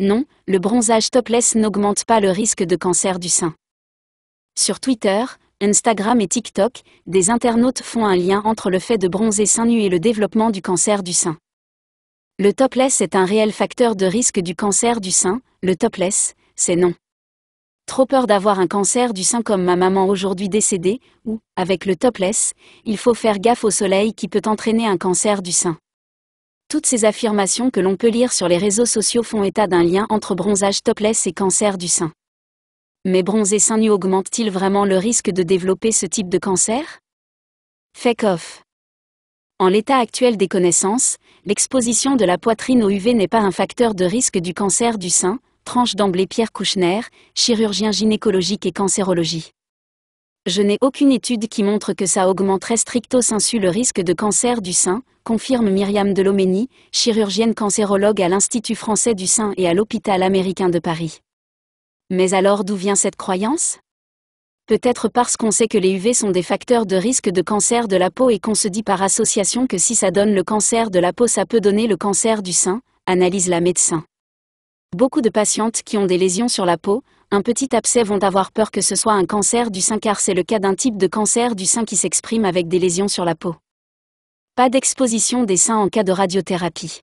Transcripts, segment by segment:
Non, le bronzage topless n'augmente pas le risque de cancer du sein. Sur Twitter, Instagram et TikTok, des internautes font un lien entre le fait de bronzer sein nu et le développement du cancer du sein. Le topless est un réel facteur de risque du cancer du sein, le topless, c'est non. Trop peur d'avoir un cancer du sein comme ma maman aujourd'hui décédée, ou, avec le topless, il faut faire gaffe au soleil qui peut entraîner un cancer du sein. Toutes ces affirmations que l'on peut lire sur les réseaux sociaux font état d'un lien entre bronzage topless et cancer du sein. Mais bronzer seins nu augmente-t-il vraiment le risque de développer ce type de cancer Fake off. En l'état actuel des connaissances, l'exposition de la poitrine au UV n'est pas un facteur de risque du cancer du sein, tranche d'emblée Pierre Kouchner, chirurgien gynécologique et cancérologie. Je n'ai aucune étude qui montre que ça augmenterait stricto sensu le risque de cancer du sein, confirme Myriam Delomény, chirurgienne cancérologue à l'Institut français du sein et à l'hôpital américain de Paris. Mais alors d'où vient cette croyance Peut-être parce qu'on sait que les UV sont des facteurs de risque de cancer de la peau et qu'on se dit par association que si ça donne le cancer de la peau ça peut donner le cancer du sein, analyse la médecin. Beaucoup de patientes qui ont des lésions sur la peau, un petit abcès vont avoir peur que ce soit un cancer du sein car c'est le cas d'un type de cancer du sein qui s'exprime avec des lésions sur la peau. Pas d'exposition des seins en cas de radiothérapie.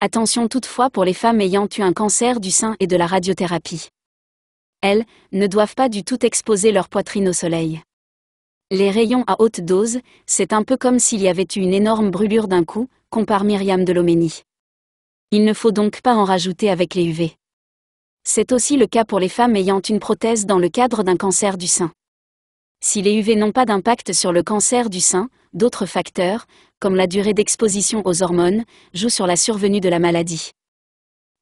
Attention toutefois pour les femmes ayant eu un cancer du sein et de la radiothérapie. Elles ne doivent pas du tout exposer leur poitrine au soleil. Les rayons à haute dose, c'est un peu comme s'il y avait eu une énorme brûlure d'un coup, compare Myriam Deloménie. Il ne faut donc pas en rajouter avec les UV. C'est aussi le cas pour les femmes ayant une prothèse dans le cadre d'un cancer du sein. Si les UV n'ont pas d'impact sur le cancer du sein, d'autres facteurs, comme la durée d'exposition aux hormones, jouent sur la survenue de la maladie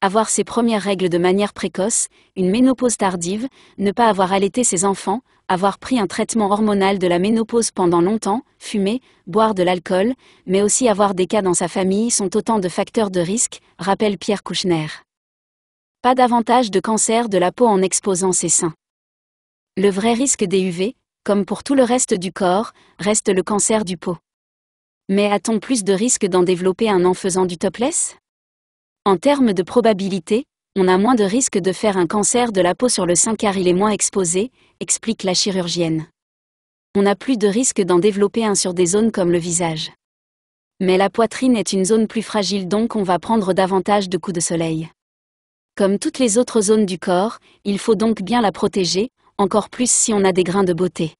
avoir ses premières règles de manière précoce, une ménopause tardive, ne pas avoir allaité ses enfants, avoir pris un traitement hormonal de la ménopause pendant longtemps, fumer, boire de l'alcool, mais aussi avoir des cas dans sa famille sont autant de facteurs de risque, rappelle Pierre Kouchner. Pas davantage de cancer de la peau en exposant ses seins. Le vrai risque des UV, comme pour tout le reste du corps, reste le cancer du peau. Mais a-t-on plus de risque d'en développer un en faisant du topless en termes de probabilité, on a moins de risque de faire un cancer de la peau sur le sein car il est moins exposé, explique la chirurgienne. On a plus de risque d'en développer un sur des zones comme le visage. Mais la poitrine est une zone plus fragile donc on va prendre davantage de coups de soleil. Comme toutes les autres zones du corps, il faut donc bien la protéger, encore plus si on a des grains de beauté.